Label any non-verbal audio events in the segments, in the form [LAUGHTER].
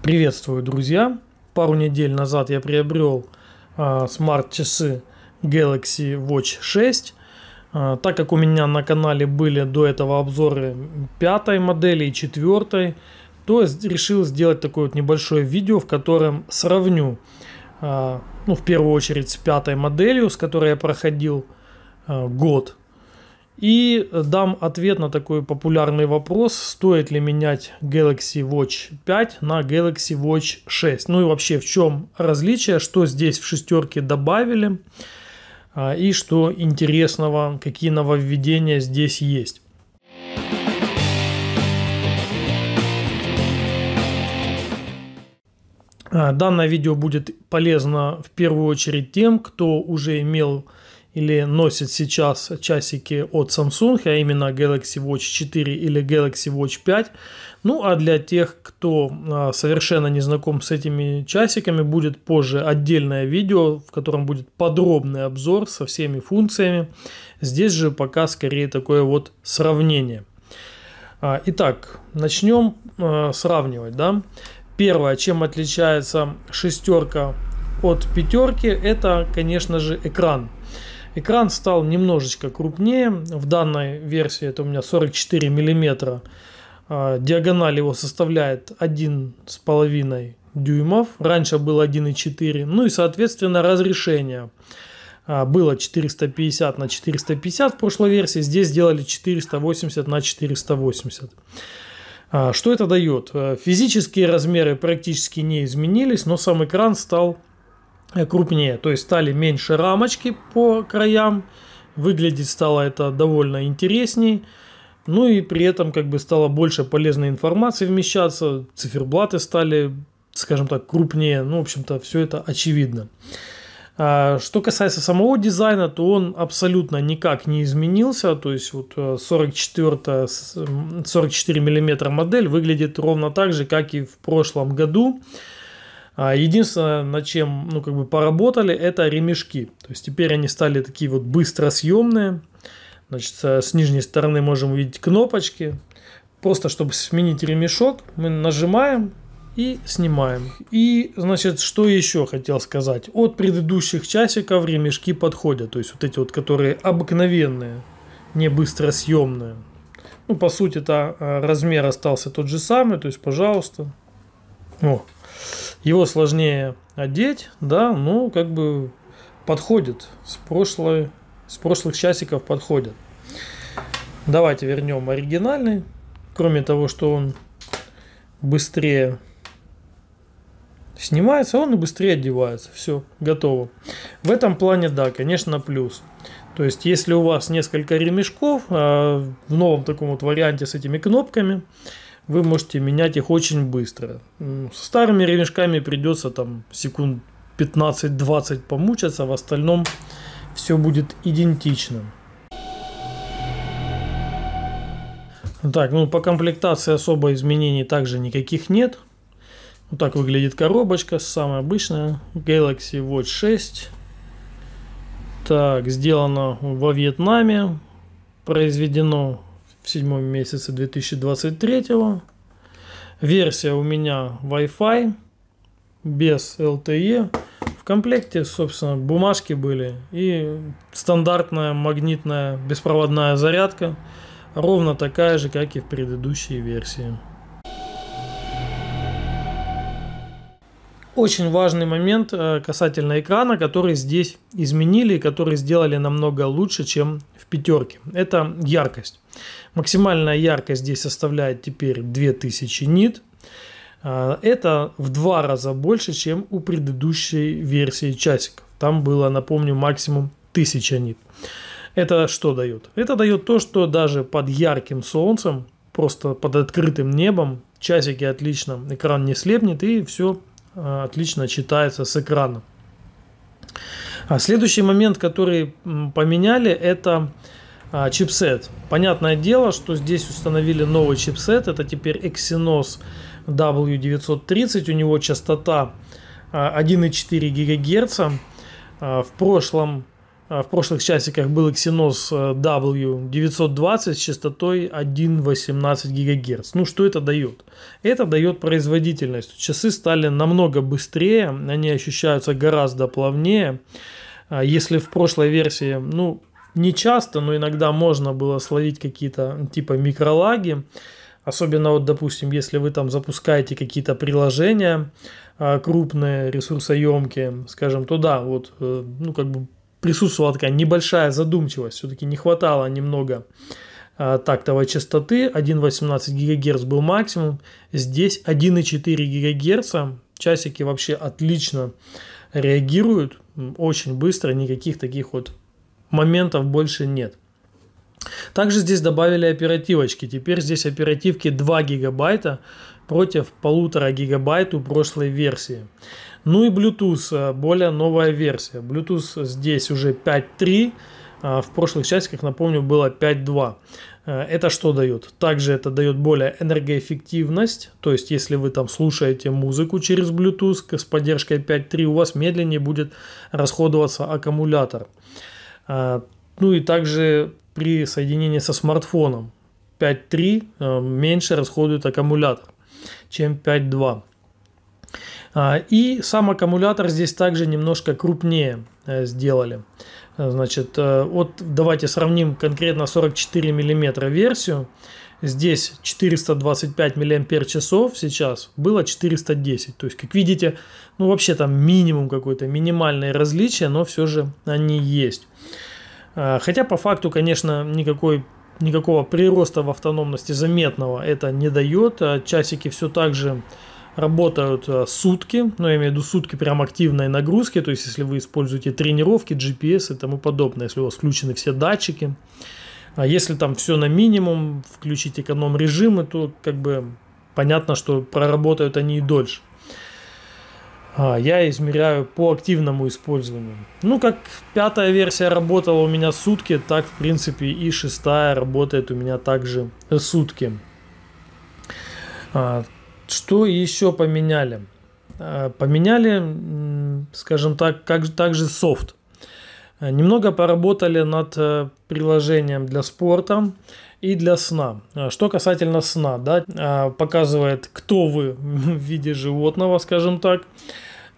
Приветствую, друзья! Пару недель назад я приобрел э, смарт-часы Galaxy Watch 6. Э, а, так как у меня на канале были до этого обзоры пятой модели и четвертой, то решил сделать такое вот небольшое видео, в котором сравню, э, ну, в первую очередь, с пятой моделью, с которой я проходил э, год и дам ответ на такой популярный вопрос, стоит ли менять Galaxy Watch 5 на Galaxy Watch 6. Ну и вообще в чем различие, что здесь в шестерке добавили а, и что интересного, какие нововведения здесь есть. А, данное видео будет полезно в первую очередь тем, кто уже имел или носят сейчас часики от Samsung, а именно Galaxy Watch 4 или Galaxy Watch 5. Ну а для тех, кто а, совершенно не знаком с этими часиками, будет позже отдельное видео, в котором будет подробный обзор со всеми функциями. Здесь же пока скорее такое вот сравнение. А, итак, начнем а, сравнивать. Да? Первое, чем отличается шестерка от пятерки, это, конечно же, экран. Экран стал немножечко крупнее. В данной версии это у меня 44 миллиметра. А, диагональ его составляет 1,5 дюймов. Раньше был 1,4. Ну и, соответственно, разрешение а, было 450 на 450 в прошлой версии, здесь сделали 480 на 480. А, что это дает? Э, физические размеры практически не изменились, но сам экран стал Э, крупнее, то есть стали меньше рамочки по краям, выглядеть стало это довольно интересней. Ну и при этом как бы стало больше полезной информации вмещаться, циферблаты стали, скажем так, крупнее. Ну, в общем-то, все это очевидно. А, что касается самого дизайна, то он абсолютно никак не изменился. То есть вот 44, 44 мм модель выглядит ровно так же, как и в прошлом году. А, единственное, над чем, ну, как бы поработали, это ремешки. То есть теперь они стали такие вот быстросъемные. Значит, с нижней стороны можем увидеть кнопочки. Просто, чтобы сменить ремешок, мы нажимаем и снимаем. И, значит, что еще хотел сказать. От предыдущих часиков ремешки подходят. То есть вот эти вот, которые обыкновенные, не быстросъемные. Ну, по сути, это а, размер остался тот же самый. То есть, пожалуйста, о. Его сложнее одеть, да, но как бы подходит. С, прошлой, с прошлых часиков подходит. Давайте вернем оригинальный. Кроме того, что он быстрее снимается, он и быстрее одевается. Все, готово. В этом плане, да, конечно, плюс. То есть, если у вас несколько ремешков, а, в новом таком вот варианте с этими кнопками, вы можете менять их очень быстро. С старыми ремешками придется там секунд 15-20 помучаться, в остальном все будет идентичным. Так, ну по комплектации особо изменений также никаких нет. Вот так выглядит коробочка, самая обычная. Galaxy Watch 6. Так, сделано во Вьетнаме. Произведено седьмом месяце 2023. Версия у меня Wi-Fi без LTE. В комплекте, собственно, бумажки были и стандартная магнитная беспроводная зарядка, ровно такая же, как и в предыдущей версии. Очень важный момент э, касательно экрана, который здесь изменили и который сделали намного лучше, чем пятерке. Это яркость. Максимальная яркость здесь составляет теперь 2000 нит. А, это в два раза больше, чем у предыдущей версии часиков. Там было, напомню, максимум 1000 нит. Это что дает? Это дает то, что даже под ярким солнцем, просто под открытым небом, часики отлично, экран не слепнет и все а, отлично читается с экрана. А следующий момент, который поменяли, это а, чипсет. Понятное дело, что здесь установили новый чипсет. Это теперь Exynos W930. У него частота 1,4 а, ГГц. В прошлом а, в прошлых часиках был Exynos э, W920 с частотой 1,18 ГГц. Ну что это дает? Это дает производительность. Часы стали намного быстрее, они ощущаются гораздо плавнее. А, если в прошлой версии, ну не часто, но иногда можно было словить какие-то типа микролаги, Особенно вот, допустим, если вы там запускаете какие-то приложения а, крупные, ресурсоемкие, скажем, то да, вот, э, ну, как бы присутствовала такая небольшая задумчивость, все-таки не хватало немного э, тактовой частоты, 1,18 ГГц был максимум, здесь 1,4 ГГц, часики вообще отлично реагируют, очень быстро, никаких таких вот моментов больше нет. Также здесь добавили оперативочки. Теперь здесь оперативки 2 гигабайта против полутора гигабайт у прошлой версии. Ну и Bluetooth, э, более новая версия. Bluetooth здесь уже 5.3, а в прошлых частях, напомню, было 5.2. Э, это что дает? Также это дает более энергоэффективность, то есть если вы там слушаете музыку через Bluetooth с поддержкой 5.3, у вас медленнее будет расходоваться аккумулятор. Э, ну и также при соединении со смартфоном 5.3 меньше расходует аккумулятор чем 5.2. А, и сам аккумулятор здесь также немножко крупнее э, сделали. Э, значит, э, вот давайте сравним конкретно 44 мм версию. Здесь 425 мАч сейчас, было 410. То есть, как видите, ну вообще там минимум какой то минимальное различие, но все же они есть. А, хотя по факту, конечно, никакой никакого прироста в автономности заметного это не дает. Э, часики все так же работают э, сутки, но я имею в виду сутки прям активной нагрузки, то есть если вы используете тренировки, GPS и тому подобное, если у вас включены все датчики, а если там все на минимум, включить эконом режимы, то как бы понятно, что проработают они и дольше. А, я измеряю по активному использованию. Ну, как пятая версия работала у меня сутки, так, в принципе, и шестая работает у меня также сутки. А, что еще поменяли? А, поменяли, скажем так, как, также софт. Немного поработали над э, приложением для спорта и для сна. Что касательно сна, да, показывает, кто вы [LAUGHS] в виде животного, скажем так.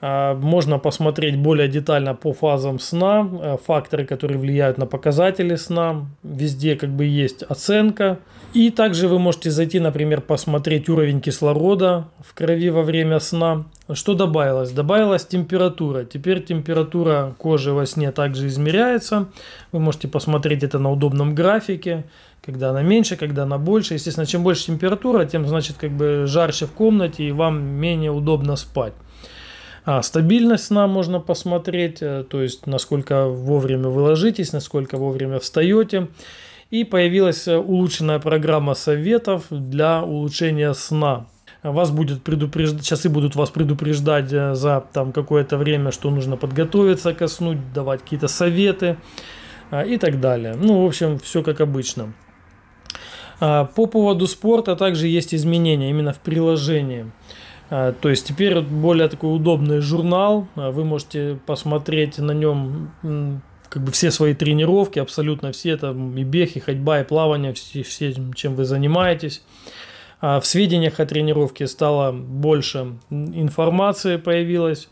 А, можно посмотреть более детально по фазам сна, э, факторы, которые влияют на показатели сна. Везде как бы есть оценка. И также вы можете зайти, например, посмотреть уровень кислорода в крови во время сна. Что добавилось? Добавилась температура. Теперь температура кожи во сне также измеряется. Вы можете посмотреть это на удобном графике, когда она меньше, когда она больше. Естественно, чем больше температура, тем значит как бы жарче в комнате и вам менее удобно спать. А стабильность сна можно посмотреть, э, то есть насколько вовремя вы ложитесь, насколько вовремя встаете. И появилась э, улучшенная программа советов для улучшения сна вас будет предупреждать, часы будут вас предупреждать э, за там какое-то время, что нужно подготовиться ко сну, давать какие-то советы а, и так далее. Ну, в общем, все как обычно. А, по поводу спорта также есть изменения именно в приложении. А, то есть теперь более такой удобный журнал. А, вы можете посмотреть на нем как бы все свои тренировки, абсолютно все, там и бег, и ходьба, и плавание, все, все чем вы занимаетесь. А, в сведениях о тренировке стало больше информации появилось.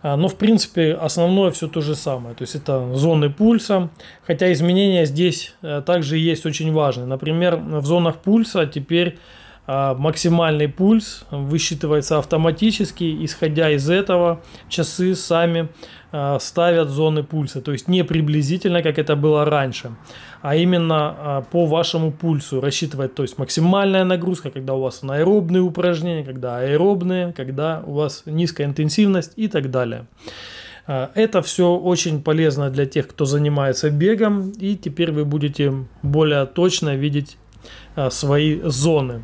Но, в принципе, основное все то же самое. То есть это зоны пульса. Хотя изменения здесь также есть очень важные. Например, в зонах пульса теперь а, максимальный пульс высчитывается автоматически, исходя из этого часы сами а, ставят зоны пульса, то есть не приблизительно, как это было раньше, а именно а, по вашему пульсу рассчитывать, то есть максимальная нагрузка, когда у вас анаэробные упражнения, когда аэробные, когда у вас низкая интенсивность и так далее. Это все очень полезно для тех, кто занимается бегом, и теперь вы будете более точно видеть свои зоны.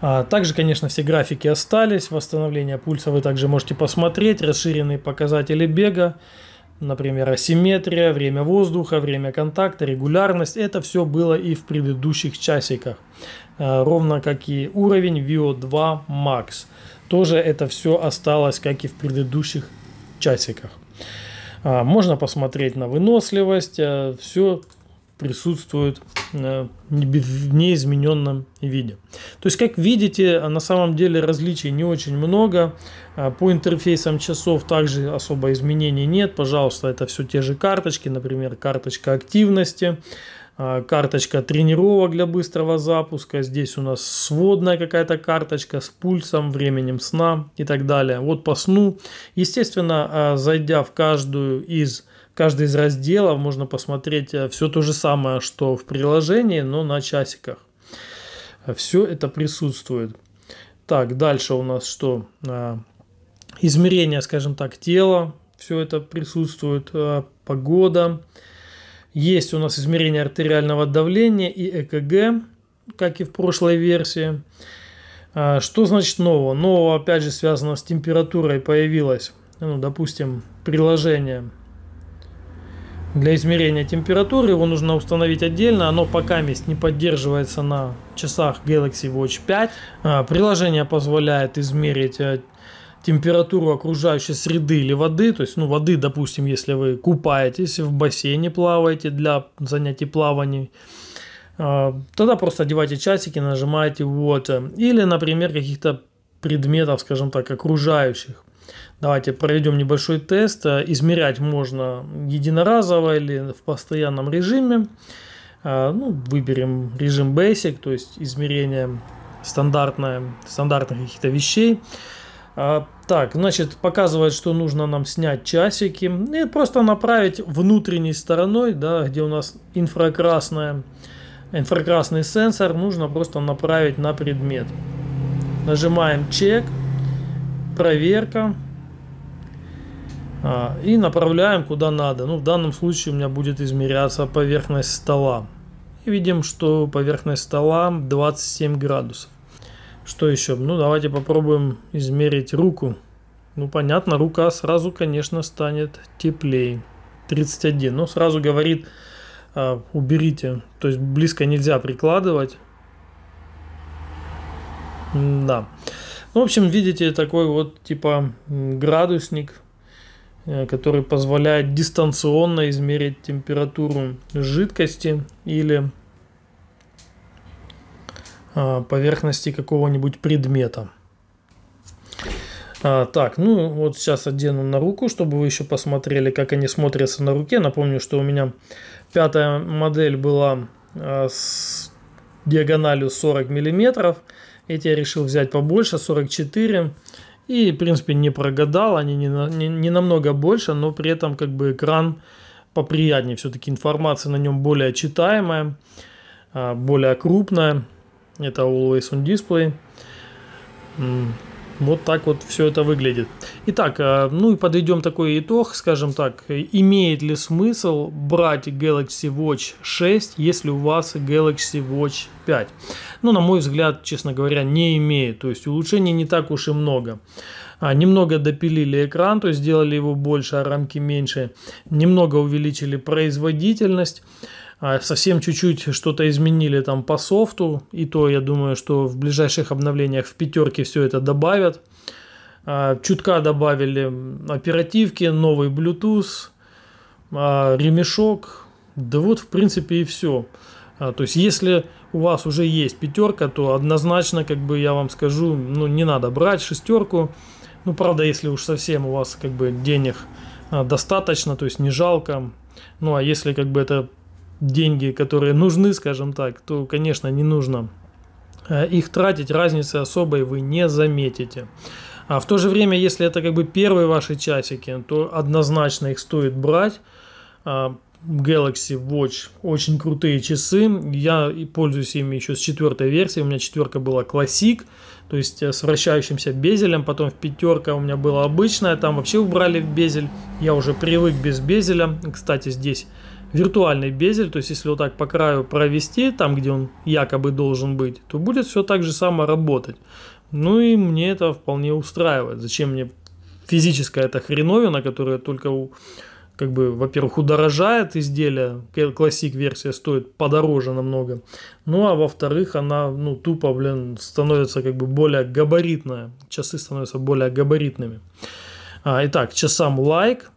А, также, конечно, все графики остались, восстановление пульса вы также можете посмотреть, расширенные показатели бега, например, асимметрия, время воздуха, время контакта, регулярность. Это все было и в предыдущих часиках, а, ровно как и уровень VO2 Max. Тоже это все осталось, как и в предыдущих часиках. А, можно посмотреть на выносливость, все присутствует э, в неизмененном виде. То есть, как видите, а на самом деле различий не очень много. А, по интерфейсам часов также особо изменений нет. Пожалуйста, это все те же карточки, например, карточка активности, а, карточка тренировок для быстрого запуска. Здесь у нас сводная какая-то карточка с пульсом, временем сна и так далее. Вот по сну. Естественно, зайдя в каждую из каждый из разделов можно посмотреть э, все то же самое, что в приложении, но на часиках. Э, все это присутствует. Так, дальше у нас что? Э, измерение, скажем так, тела. Все это присутствует. Погода. Есть у нас измерение артериального давления и ЭКГ, как и в прошлой версии. Что значит нового? Нового, опять же, связано с температурой появилось. Ну, допустим, приложение для измерения температуры его нужно установить отдельно. Оно пока мест не поддерживается на часах Galaxy Watch 5. А, приложение позволяет измерить э, температуру окружающей среды или воды, то есть, ну, воды, допустим, если вы купаетесь, в бассейне плаваете для занятий плаванием, а, тогда просто одевайте часики, нажимаете вот, э, или, например, каких-то предметов, скажем так, окружающих. Давайте проведем небольшой тест. Э, измерять можно единоразово или в постоянном режиме. Э, ну, выберем режим Basic, то есть измерение стандартное, стандартных каких-то вещей. Э, так, значит, показывает, что нужно нам снять часики и просто направить внутренней стороной, да, где у нас инфракрасная, инфракрасный сенсор, нужно просто направить на предмет. Нажимаем чек проверка. А, и направляем куда надо. Ну, в данном случае у меня будет измеряться поверхность стола. И видим, что поверхность стола 27 градусов. Что еще? Ну, давайте попробуем измерить руку. Ну, понятно, рука сразу, конечно, станет теплее. 31. Но ну, сразу говорит, э, уберите. То есть близко нельзя прикладывать. Да. Ну, в общем, видите, такой вот типа градусник, э, который позволяет дистанционно измерить температуру жидкости или а, поверхности какого-нибудь предмета. А, так, ну вот сейчас одену на руку, чтобы вы еще посмотрели, как они смотрятся на руке. Напомню, что у меня пятая модель была а, с диагональю 40 миллиметров. Эти я решил взять побольше, 44. И, в принципе, не прогадал. Они не, на, не, не намного больше, но при этом как бы экран поприятнее. Все-таки информация на нем более читаемая, а, более крупная. Это Always on Display. Вот так вот все это выглядит. Итак, э, ну и подведем такой итог, скажем так, имеет ли смысл брать Galaxy Watch 6, если у вас Galaxy Watch 5? Ну, на мой взгляд, честно говоря, не имеет, то есть улучшений не так уж и много. А, немного допилили экран, то есть сделали его больше, а рамки меньше, немного увеличили производительность. А совсем чуть-чуть что-то изменили там по софту, и то я думаю, что в ближайших обновлениях в пятерке все это добавят. А, чутка добавили оперативки, новый Bluetooth, а, ремешок. Да вот, в принципе, и все. То есть, если у вас уже есть пятерка, то однозначно, как бы я вам скажу, ну, не надо брать шестерку. Ну, правда, если уж совсем у вас, как бы, денег достаточно, то есть не жалко. Ну, а если, как бы, это деньги, которые нужны, скажем так, то, конечно, не нужно э, их тратить, разницы особой вы не заметите. А в то же время, если это как бы первые ваши часики, то однозначно их стоит брать. А, Galaxy Watch очень крутые часы. Я пользуюсь ими еще с четвертой версии. У меня четверка была Classic, то есть э, с вращающимся безелем. Потом в пятерка у меня была обычная. Там вообще убрали безель. Я уже привык без безеля. Кстати, здесь виртуальный безель, то есть если вот так по краю провести, там, где он якобы должен быть, то будет все так же само работать. Ну и мне это вполне устраивает. Зачем мне физическая эта хреновина, которая только, как бы, во-первых, удорожает изделие, классик версия стоит подороже намного, ну а во-вторых, она, ну, тупо, блин, становится как бы более габаритная, часы становятся более габаритными. А, итак, часам лайк, like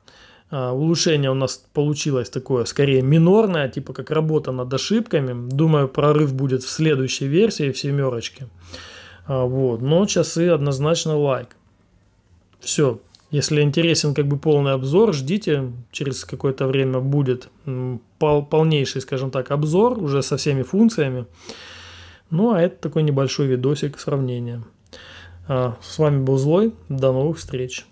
а, улучшение у нас получилось такое, скорее минорное, типа как работа над ошибками. Думаю, прорыв будет в следующей версии, в семерочке. А, вот. Но часы однозначно лайк. Все. Если интересен как бы полный обзор, ждите. Через какое-то время будет полнейший, скажем так, обзор уже со всеми функциями. Ну, а это такой небольшой видосик сравнения. А, с вами был Злой. До новых встреч.